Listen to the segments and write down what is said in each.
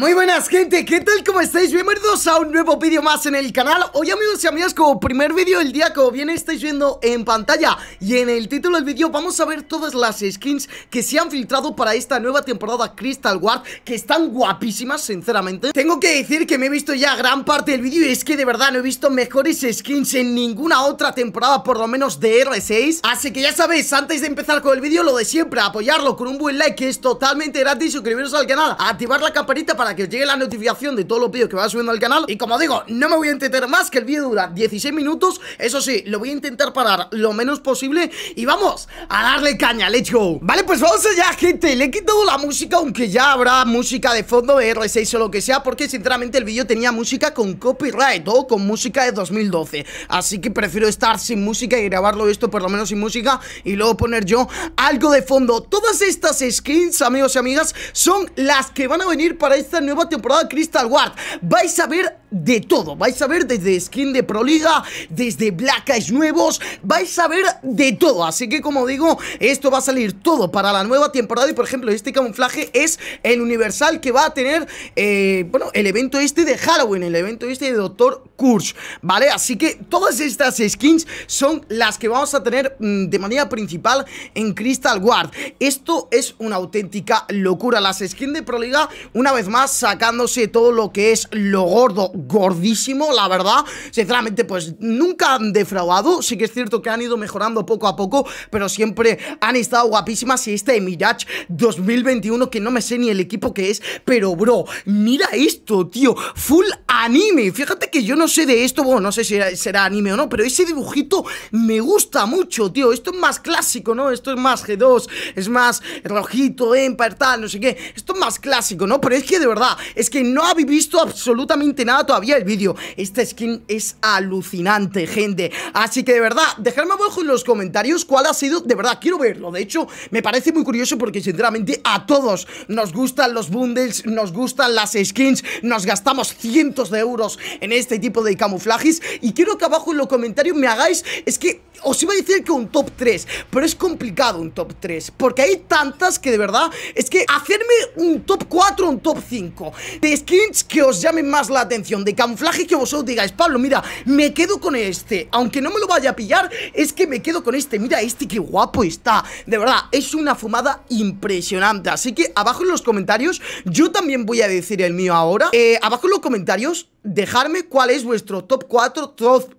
Muy buenas gente, ¿qué tal? ¿Cómo estáis? Bienvenidos a un nuevo vídeo más en el canal Hoy amigos y amigas, como primer vídeo del día, como bien estáis viendo en pantalla Y en el título del vídeo vamos a ver todas las skins que se han filtrado para esta nueva temporada Crystal Ward Que están guapísimas, sinceramente Tengo que decir que me he visto ya gran parte del vídeo Y es que de verdad no he visto mejores skins en ninguna otra temporada, por lo menos de R6 Así que ya sabéis, antes de empezar con el vídeo, lo de siempre Apoyarlo con un buen like, que es totalmente gratis Suscribiros al canal, activar la campanita para para que os llegue la notificación de todos los vídeos que va subiendo al canal Y como digo, no me voy a entender más, que el vídeo dura 16 minutos Eso sí, lo voy a intentar parar lo menos posible Y vamos a darle caña, let's go Vale, pues vamos allá, gente Le he quitado la música, aunque ya habrá música de fondo R6 o lo que sea Porque sinceramente el vídeo tenía música con copyright o con música de 2012 Así que prefiero estar sin música y grabarlo esto por lo menos sin música Y luego poner yo algo de fondo Todas estas skins, amigos y amigas, son las que van a venir para este nueva temporada Crystal Ward. Vais a ver de todo, vais a ver desde skin de Proliga, desde Black Eyes nuevos, vais a ver de todo. Así que como digo, esto va a salir todo para la nueva temporada y por ejemplo este camuflaje es el universal que va a tener, eh, bueno, el evento este de Halloween, el evento este de Doctor ¿vale? Así que todas estas skins son las que vamos a tener mm, de manera principal en Crystal Guard. Esto es una auténtica locura. Las skins de Proliga, una vez más, sacándose todo lo que es lo gordo, gordísimo, la verdad. Sinceramente, pues nunca han defraudado. Sí que es cierto que han ido mejorando poco a poco, pero siempre han estado guapísimas. Y este Mirage 2021, que no me sé ni el equipo que es, pero bro, mira esto, tío. Full anime. Fíjate que yo no sé de esto, bueno, no sé si será anime o no, pero ese dibujito me gusta mucho, tío. Esto es más clásico, ¿no? Esto es más G2, es más rojito, Empire, tal, no sé qué. Esto es más clásico, ¿no? Pero es que de verdad, es que no había visto absolutamente nada todavía el vídeo. Esta skin es alucinante, gente. Así que de verdad, dejadme abajo en los comentarios cuál ha sido, de verdad, quiero verlo. De hecho, me parece muy curioso porque sinceramente a todos nos gustan los bundles, nos gustan las skins, nos gastamos cientos de euros en este tipo de de camuflajes Y quiero que abajo en los comentarios me hagáis Es que os iba a decir que un top 3 Pero es complicado un top 3 Porque hay tantas que de verdad Es que hacerme un top 4 un top 5 De skins que os llamen más la atención De camuflaje que vosotros digáis Pablo, mira, me quedo con este Aunque no me lo vaya a pillar Es que me quedo con este Mira este que guapo está De verdad, es una fumada impresionante Así que abajo en los comentarios Yo también voy a decir el mío ahora eh, Abajo en los comentarios dejarme cuál es vuestro top 4, top, 5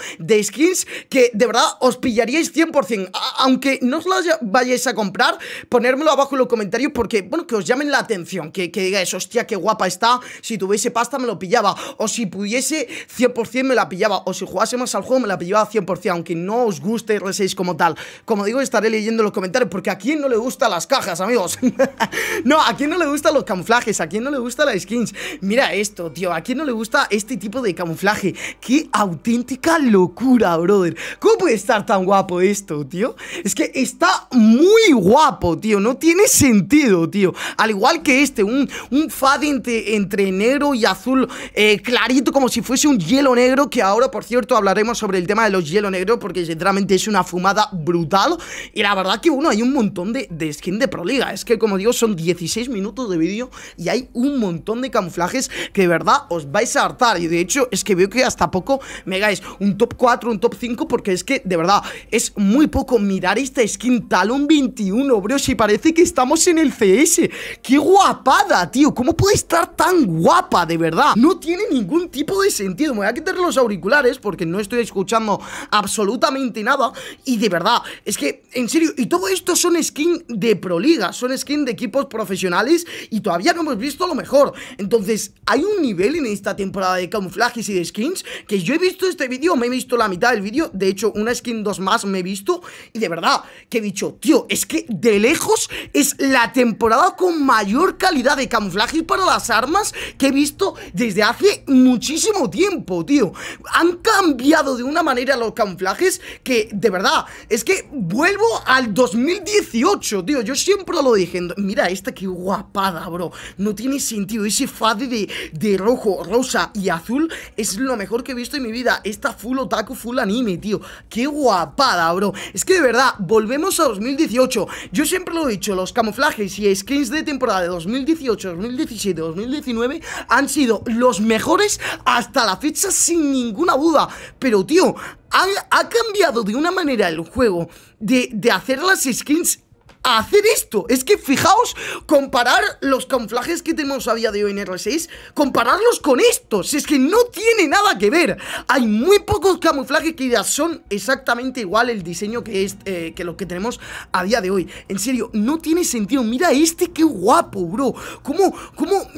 eh, de skins que de verdad os pillaríais 100%. aunque no os las vayáis a comprar, ponérmelo abajo en los comentarios porque, bueno, que os llamen la atención, que, que digáis, hostia, qué guapa está, si tuviese pasta me lo pillaba, o si pudiese 100% me la pillaba, o si jugase más al juego me la pillaba 100%, aunque no os guste R6 como tal. Como digo, estaré leyendo los comentarios porque a quién no le gustan las cajas, amigos. no, a quién no le gustan los camuflajes, a quién no le gustan las skins. Mira esto, tío, aquí quién no le gusta este tipo de camuflaje? ¡Qué auténtica locura, brother! ¿Cómo puede estar tan guapo esto, tío? Es que está muy guapo, tío. No tiene sentido, tío. Al igual que este, un, un entre, negro y azul eh, clarito, como si fuese un hielo negro. Que ahora, por cierto, hablaremos sobre el tema de los hielo negro, porque sinceramente es una fumada brutal. Y la verdad que, uno hay un montón de, de skin de Proliga. Es que, como digo, son 16 minutos de vídeo y hay un montón de camuflajes que de verdad os vais a hartar Y de hecho es que veo que hasta poco me hagáis un top 4, un top 5 Porque es que de verdad es muy poco mirar esta skin Talon 21, bro Si parece que estamos en el CS ¡Qué guapada, tío! ¿Cómo puede estar tan guapa, de verdad? No tiene ningún tipo de sentido Me voy a quitar los auriculares porque no estoy escuchando absolutamente nada Y de verdad, es que en serio Y todo esto son skin de Proliga Son skin de equipos profesionales Y todavía no hemos visto lo mejor Entonces, hay un nivel en esta temporada de camuflajes y de skins Que yo he visto este vídeo, me he visto la mitad del vídeo De hecho, una skin, dos más me he visto Y de verdad, que he dicho, tío, es que de lejos es la temporada con mayor calidad de camuflajes para las armas Que he visto desde hace muchísimo tiempo, tío Han cambiado de una manera los camuflajes que, de verdad, es que vuelvo al 2018, tío Yo siempre lo dije, mira esta que guapada, bro No tiene sentido, ese fade de, de rojo rosa y azul es lo mejor que he visto en mi vida. Esta full otaku, full anime, tío. Qué guapada, bro. Es que de verdad, volvemos a 2018. Yo siempre lo he dicho, los camuflajes y skins de temporada de 2018, 2017, 2019 han sido los mejores hasta la fecha sin ninguna duda. Pero, tío, ha, cambiado de una manera el juego de, de hacer las skins hacer esto. Es que fijaos, comparar los camuflajes que tenemos a día de hoy en R6, compararlos con estos. Es que no tiene nada que ver. Hay muy pocos camuflajes que ya son exactamente igual el diseño que, es, eh, que lo que tenemos a día de hoy. En serio, no tiene sentido. Mira este, qué guapo, bro. Cómo, cómo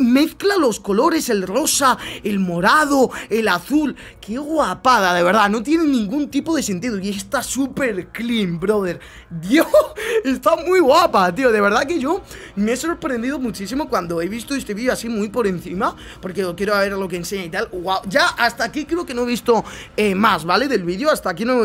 mezcla los colores, el rosa, el morado, el azul. Qué guapada, de verdad. No tiene ningún tipo de sentido. Y está súper clean, brother. Dios, Está muy guapa, tío. De verdad que yo me he sorprendido muchísimo cuando he visto este vídeo así muy por encima. Porque quiero ver lo que enseña y tal. Wow. Ya hasta aquí creo que no he visto eh, más, ¿vale? Del vídeo. Hasta aquí no,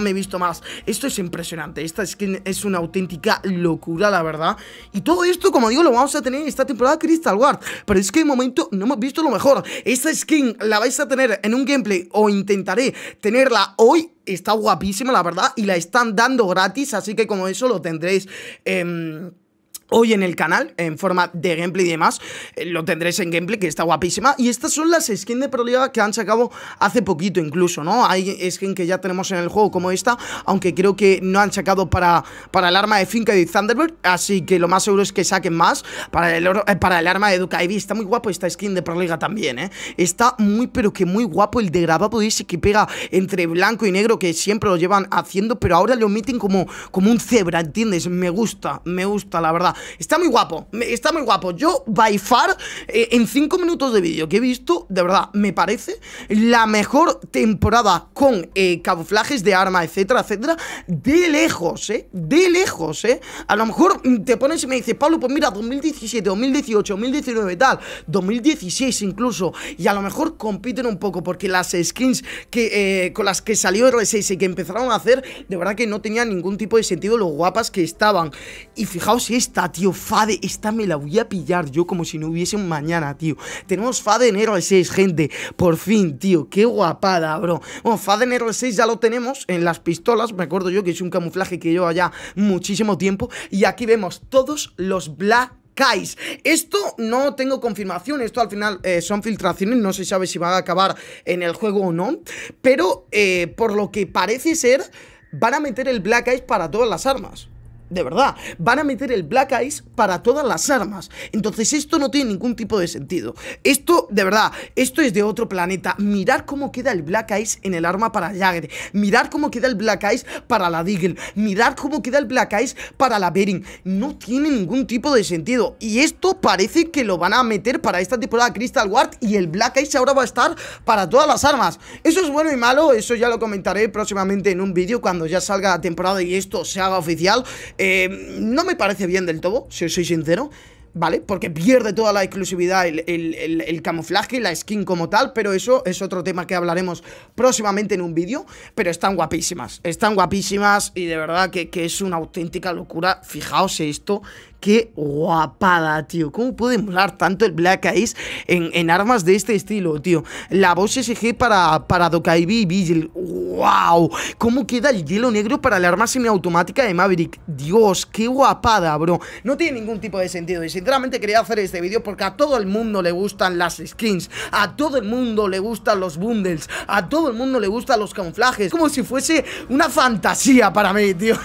me he visto más. Esto es impresionante. Esta skin es una auténtica locura, la verdad. Y todo esto, como digo, lo vamos a tener en esta temporada Crystal Ward Pero es que de momento no hemos visto lo mejor. Esta skin la vais a tener en un gameplay o intentaré tenerla hoy está guapísima, la verdad, y la están dando gratis, así que como eso lo tendréis. Eh, hoy en el canal en forma de gameplay y demás. Eh, lo tendréis en gameplay, que está guapísima. Y estas son las skins de Proliga que han sacado hace poquito incluso, ¿no? Hay skins que ya tenemos en el juego como esta, aunque creo que no han sacado para, para el arma de Finca y Thunderbird, así que lo más seguro es que saquen más. Para el, eh, para el arma de Duke está muy guapo esta skin de Proliga también, ¿eh? Está muy, pero que muy guapo el de degradado Dice que pega entre blanco y negro, que siempre lo llevan haciendo, pero ahora lo meten como, como un cebra, ¿entiendes? Me gusta, me gusta, la verdad. Está muy guapo, está muy guapo. Yo, by far, eh, en 5 minutos de vídeo que he visto, de verdad, me parece la mejor temporada con eh, camuflajes de arma, etcétera, etcétera, de lejos, ¿eh? De lejos, ¿eh? A lo mejor te pones y me dices, Pablo, pues mira, 2017, 2018, 2019, tal, 2016 incluso, y a lo mejor compiten un poco, porque las skins que, eh, con las que salió R6 y que empezaron a hacer, de verdad que no tenía ningún tipo de sentido lo guapas que estaban. Y fijaos si esta, tío, Fade, esta me la voy a pillar yo como si no hubiese un mañana, tío. Tenemos Fade en Hero 6, gente. Por fin, tío, qué guapada, bro. Bueno, Fade en Hero 6 ya lo tenemos en las pistolas. Me acuerdo yo que es un camuflaje que lleva ya muchísimo tiempo. Y aquí vemos todos los Black Eyes esto no tengo confirmación, esto al final eh, son filtraciones, no se sabe si van a acabar en el juego o no, pero eh, por lo que parece ser, van a meter el Black Eyes para todas las armas de verdad, van a meter el Black Ice para todas las armas. Entonces esto no tiene ningún tipo de sentido. Esto, de verdad, esto es de otro planeta. Mirar cómo queda el Black Ice en el arma para Jagger. Mirar cómo queda el Black Ice para la Deagle. Mirar cómo queda el Black Ice para la Bering. No tiene ningún tipo de sentido. Y esto parece que lo van a meter para esta temporada Crystal Ward y el Black Ice ahora va a estar para todas las armas. Eso es bueno y malo, eso ya lo comentaré próximamente en un vídeo cuando ya salga la temporada y esto se haga oficial. Em, no me parece bien del todo, si soy sincero. ¿vale? Porque pierde toda la exclusividad, el, el, el, camuflaje, la skin como tal, pero eso es otro tema que hablaremos próximamente en un vídeo, pero están guapísimas, están guapísimas y de verdad que, que es una auténtica locura, fijaos esto, Qué guapada, tío. ¿Cómo puede molar tanto el Black Ice en, armas de este estilo, tío? La voz SG para, para Dokaibi y Vigil. ¡Wow! ¿Cómo queda el hielo negro para la arma semiautomática de Maverick? Dios, qué guapada, bro. No tiene ningún tipo de sentido. Y sinceramente quería hacer este vídeo porque a todo el mundo le gustan las skins. A todo el mundo le gustan los bundles. A todo el mundo le gustan los camuflajes. Como si fuese una fantasía para mí, tío.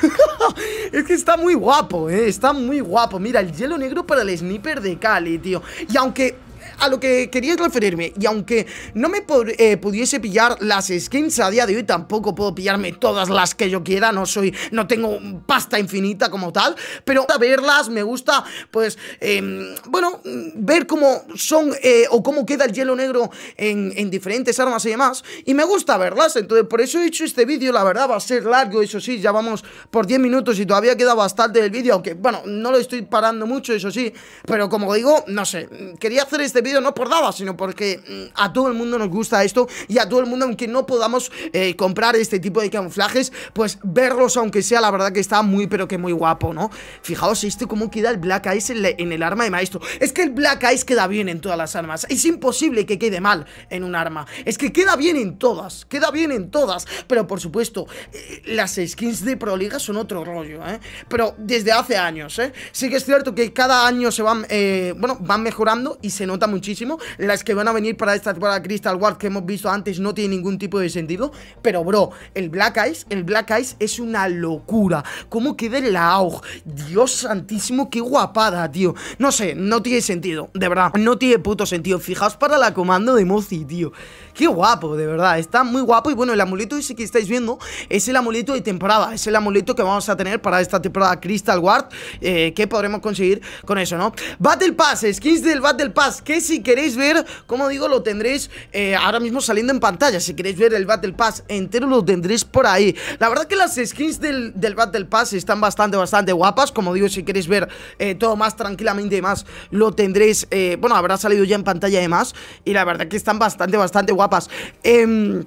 está muy guapo, eh Está muy guapo Mira, el hielo negro para el sniper de Cali, tío Y aunque a lo que quería referirme. Y aunque no me eh, pudiese pillar las skins a día de hoy, tampoco puedo pillarme todas las que yo quiera. No soy, no tengo pasta infinita como tal, pero a verlas me gusta, pues, em, bueno, ver cómo son eh, o cómo queda el hielo negro en, diferentes armas y demás. Y me gusta verlas, entonces por eso he hecho este vídeo. La verdad va a ser largo, eso sí, ya vamos por 10 minutos y todavía queda bastante del vídeo, aunque, bueno, no lo estoy parando mucho, eso sí, pero como digo, no sé, quería hacer este este vídeo no por daba sino porque mm, a todo el mundo nos gusta esto y a todo el mundo, aunque no podamos eh, comprar este tipo de camuflajes, pues verlos, aunque sea, la verdad que está muy, pero que muy guapo, ¿no? Fijaos este cómo queda el Black Ice en, el arma de maestro. Es que el Black Eyes queda bien en todas las armas. Es imposible que quede mal en un arma. Es que queda bien en todas, queda bien en todas. Pero por supuesto, eh, las skins de Pro son otro rollo, ¿eh? Pero desde hace años, ¿eh? Sí que es cierto que cada año se van, eh, bueno, van mejorando y se nota muchísimo. Las que van a venir para esta temporada Crystal Ward que hemos visto antes no tiene ningún tipo de sentido. Pero, bro, el Black Eyes, el Black Eyes es una locura. ¿Cómo queda la auge, Dios santísimo, qué guapada, tío. No sé, no tiene sentido, de verdad. No tiene puto sentido. Fijaos para la comando de Mozi, tío. Qué guapo, de verdad, está muy guapo Y bueno, el amuleto ese que estáis viendo es el amuleto de temporada Es el amuleto que vamos a tener para esta temporada Crystal Ward eh, Que podremos conseguir con eso, ¿no? Battle Pass, skins del Battle Pass Que si queréis ver, como digo, lo tendréis eh, ahora mismo saliendo en pantalla Si queréis ver el Battle Pass entero lo tendréis por ahí La verdad que las skins del, Battle Pass están bastante, bastante guapas Como digo, si queréis ver eh, todo más tranquilamente y más Lo tendréis, eh, bueno, habrá salido ya en pantalla y más Y la verdad que están bastante, bastante guapas guapas. Eh,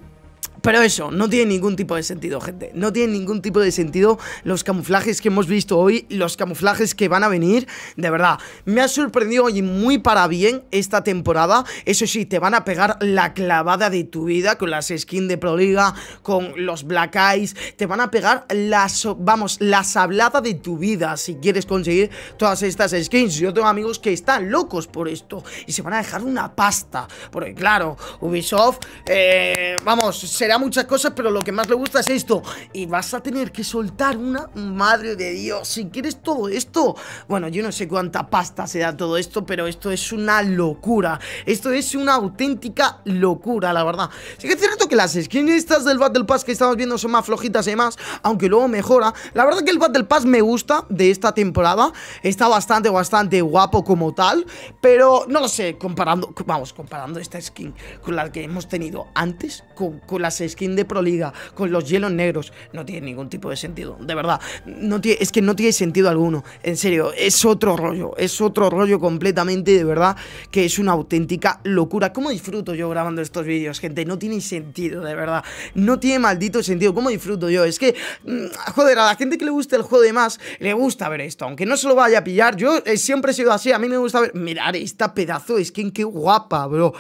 pero eso, no tiene ningún tipo de sentido, gente. No tiene ningún tipo de sentido los camuflajes que hemos visto hoy, los camuflajes que van a venir. De verdad, me ha sorprendido y muy para bien esta temporada. Eso sí, te van a pegar la clavada de tu vida con las skins de Proliga, con los Black Eyes. Te van a pegar las, vamos, la sablada de tu vida si quieres conseguir todas estas skins. Yo tengo amigos que están locos por esto y se van a dejar una pasta. Porque claro, Ubisoft, eh, vamos, se muchas cosas, pero lo que más le gusta es esto. Y vas a tener que soltar una madre de Dios. Si quieres todo esto, bueno, yo no sé cuánta pasta se da todo esto, pero esto es una locura. Esto es una auténtica locura, la verdad. Sí que es cierto que las skins estas del Battle Pass que estamos viendo son más flojitas y demás, aunque luego mejora. La verdad que el Battle Pass me gusta de esta temporada. Está bastante, bastante guapo como tal, pero no lo sé, comparando, vamos, comparando esta skin con la que hemos tenido antes, con las Skin de Proliga con los hielos negros. No tiene ningún tipo de sentido, de verdad. No es que no tiene sentido alguno. En serio, es otro rollo. Es otro rollo completamente, de verdad, que es una auténtica locura. ¿Cómo disfruto yo grabando estos vídeos, gente? No tiene sentido, de verdad. No tiene maldito sentido. ¿Cómo disfruto yo? Es que, mm, joder, a la gente que le gusta el juego de más, le gusta ver esto. Aunque no se lo vaya a pillar, yo eh, siempre he sido así. A mí me gusta ver. Mirar esta pedazo de skin, qué guapa, bro.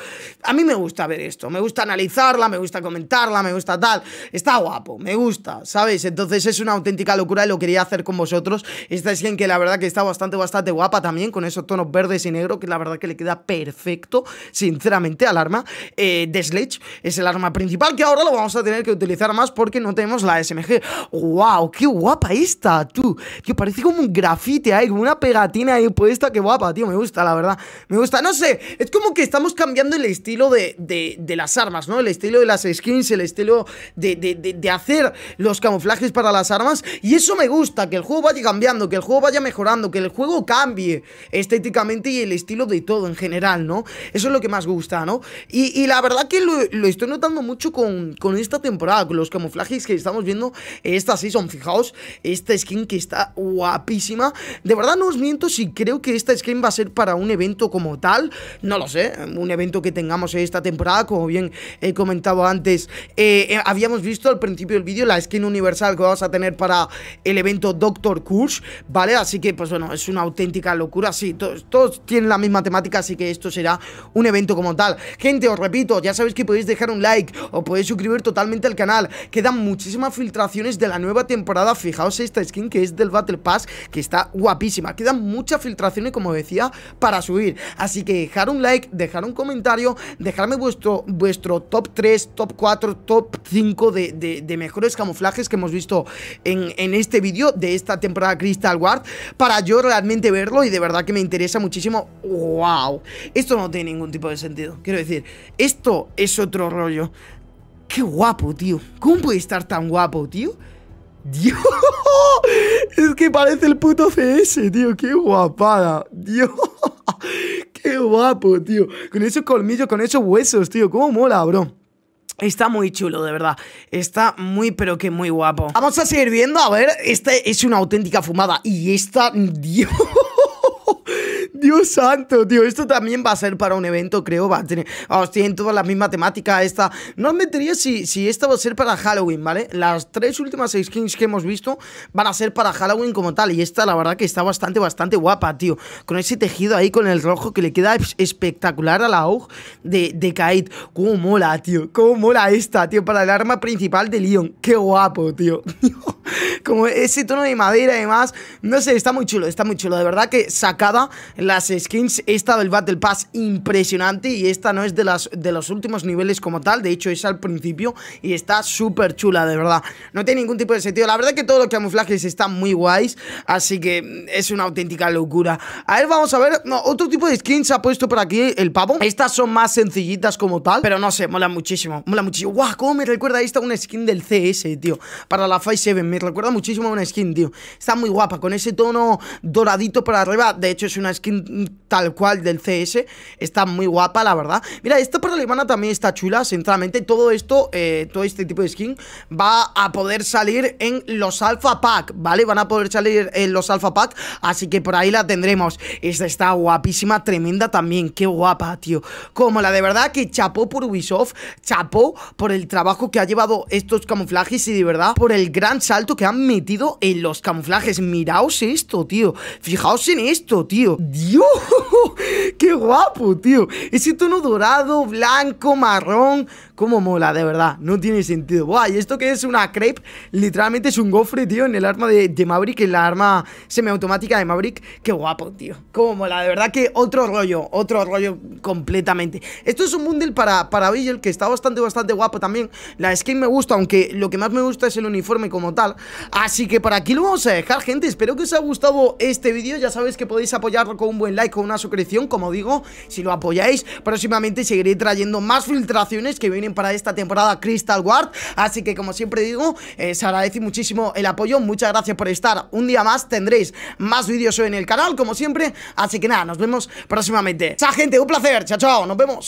A mí me gusta ver esto. Me gusta analizarla, me gusta comentar la me gusta tal. Está guapo, me gusta, ¿Sabes? Entonces es una auténtica locura y lo quería hacer con vosotros. Esta skin que la verdad que está bastante, bastante guapa también, con esos tonos verdes y negro, que la verdad que le queda perfecto, sinceramente, al arma eh, de Sledge. Es el arma principal que ahora lo vamos a tener que utilizar más porque no tenemos la SMG. ¡Wow! ¡Qué guapa esta, tú! Que parece como un grafite ahí, como una pegatina ahí puesta. ¡Qué guapa, tío! Me gusta, la verdad. Me gusta, no sé, es como que estamos cambiando el estilo de, de, de las armas, ¿no? El estilo de las skins, el estilo de, hacer los camuflajes para las armas. Y eso me gusta, que el juego vaya cambiando, que el juego vaya mejorando, que el juego cambie estéticamente y el estilo de todo en general, ¿no? Eso es lo que más gusta, ¿no? Y, y la verdad que lo, estoy notando mucho con, esta temporada, con los camuflajes que estamos viendo esta son, Fijaos, esta skin que está guapísima. De verdad no os miento si creo que esta skin va a ser para un evento como tal. No lo sé, un evento que tengamos esta temporada, como bien he comentado antes, eh, eh, habíamos visto al principio del vídeo la skin universal que vamos a tener para el evento Doctor Kush, ¿vale? Así que, pues bueno, es una auténtica locura. Sí, todos, tienen la misma temática, así que esto será un evento como tal. Gente, os repito, ya sabéis que podéis dejar un like o podéis suscribir totalmente al canal. Quedan muchísimas filtraciones de la nueva temporada. Fijaos esta skin que es del Battle Pass, que está guapísima. Quedan muchas filtraciones, como decía, para subir. Así que dejar un like, dejar un comentario, dejarme vuestro, vuestro top 3, top 4 top 5 de, mejores camuflajes que hemos visto en, este vídeo de esta temporada Crystal Ward para yo realmente verlo y de verdad que me interesa muchísimo. ¡Wow! Esto no tiene ningún tipo de sentido. Quiero decir, esto es otro rollo. ¡Qué guapo, tío! ¿Cómo puede estar tan guapo, tío? ¡Dios! Es que parece el puto CS, tío. ¡Qué guapada! ¡Dios! ¡Qué guapo, tío! Con esos colmillos, con esos huesos, tío. ¿Cómo mola, bro? Está muy chulo, de verdad. Está muy, pero que muy guapo. Vamos a seguir viendo. A ver, esta es una auténtica fumada. Y esta, Dios. Dios santo, tío. Esto también va a ser para un evento, creo. Va a tener. Vamos, oh, tienen todas las mismas temática Esta. No me metería si, si esta va a ser para Halloween, ¿vale? Las tres últimas skins que hemos visto van a ser para Halloween como tal. Y esta, la verdad, que está bastante, bastante guapa, tío. Con ese tejido ahí, con el rojo que le queda espectacular a la AUG de, de Cómo mola, tío. Cómo mola esta, tío. Para el arma principal de Leon. Qué guapo, tío. Como ese tono de madera, además. No sé, está muy chulo, está muy chulo. De verdad que sacada las skins, esta del Battle Pass impresionante y esta no es de, las, de los últimos niveles como tal, de hecho es al principio y está súper chula, de verdad. No tiene ningún tipo de sentido, la verdad que todos los camuflajes están muy guays, así que es una auténtica locura. A ver, vamos a ver, no, otro tipo de skins ha puesto por aquí el pavo. Estas son más sencillitas como tal, pero no sé, mola muchísimo, mola muchísimo. ¡Guau! Wow, ¿Cómo me recuerda esta una skin del CS, tío? Para la Five 7, me recuerda muchísimo a una skin, tío. Está muy guapa, con ese tono doradito para arriba, de hecho es una skin tal cual del CS. Está muy guapa, la verdad. Mira, esta la alemana también está chula, sinceramente. Todo esto, eh, todo este tipo de skin va a poder salir en los Alpha Pack, ¿vale? Van a poder salir en los Alpha Pack, así que por ahí la tendremos. Esta está guapísima, tremenda también. Qué guapa, tío. Como la de verdad que chapó por Ubisoft, chapó por el trabajo que ha llevado estos camuflajes y de verdad por el gran salto que han metido en los camuflajes. Miraos esto, tío. Fijaos en esto, tío. ¡Yo! ¡Qué guapo, tío! Ese tono dorado, blanco, marrón. Cómo mola, de verdad. No tiene sentido. Buah, ¿y esto que es una crepe? Literalmente es un gofre, tío, en el arma de, Maverick, en la arma semiautomática de Maverick. Qué guapo, tío. como mola, de verdad que otro rollo, otro rollo completamente. Esto es un bundle para, para Vigil que está bastante, bastante guapo también. La skin me gusta, aunque lo que más me gusta es el uniforme como tal. Así que por aquí lo vamos a dejar, gente. Espero que os haya gustado este vídeo. Ya sabéis que podéis apoyarlo con un buen like, con una suscripción, como digo, si lo apoyáis. Próximamente seguiré trayendo más filtraciones que vienen para esta temporada Crystal Ward. Así que como siempre digo, os eh, se agradece muchísimo el apoyo. Muchas gracias por estar un día más. Tendréis más vídeos hoy en el canal, como siempre. Así que nada, nos vemos próximamente. ¡Sa gente, un placer. Chao, chao. Nos vemos.